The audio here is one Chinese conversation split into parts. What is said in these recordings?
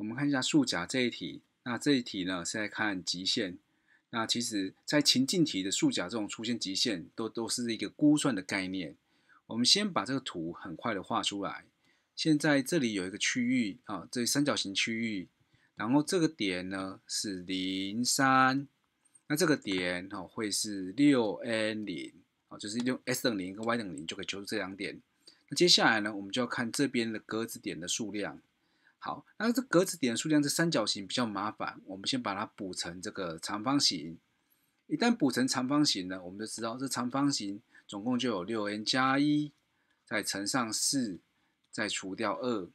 我们看一下数甲这一题，那这一题呢是在看极限。那其实，在情境题的数甲这种出现极限，都都是一个估算的概念。我们先把这个图很快的画出来。现在这里有一个区域啊，这三角形区域，然后这个点呢是零三，那这个点哦会是六 n 零，哦就是用 s 等于零跟 y 等于零就可以求出这两点。那接下来呢，我们就要看这边的格子点的数量。好，那这格子点数量这三角形比较麻烦，我们先把它补成这个长方形。一旦补成长方形呢，我们就知道这长方形总共就有六 n 加一，再乘上四，再除掉二。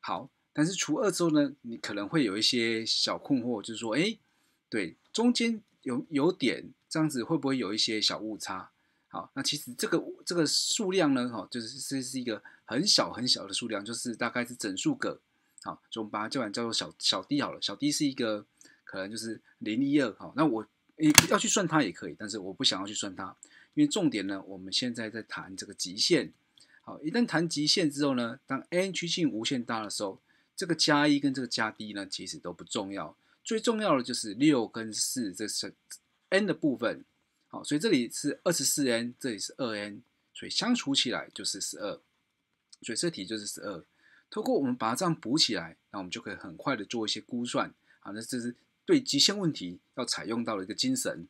好，但是除二之后呢，你可能会有一些小困惑，就是说，哎，对，中间有有点这样子，会不会有一些小误差？好，那其实这个这个数量呢，哈，就是这是一个很小很小的数量，就是大概是整数格。好，所以我们把它这碗叫做小小 d 好了，小 d 是一个可能就是零一二，好，那我要去算它也可以，但是我不想要去算它，因为重点呢，我们现在在谈这个极限，好，一旦谈极限之后呢，当 n 趋近无限大的时候，这个加一跟这个加 d 呢，其实都不重要，最重要的就是六跟四这是 n 的部分，好，所以这里是二十四 n，这里是二 n，所以相除起来就是十二，所以这题就是十二。透过我们把它这样补起来，那我们就可以很快的做一些估算。好，那这是对极限问题要采用到的一个精神。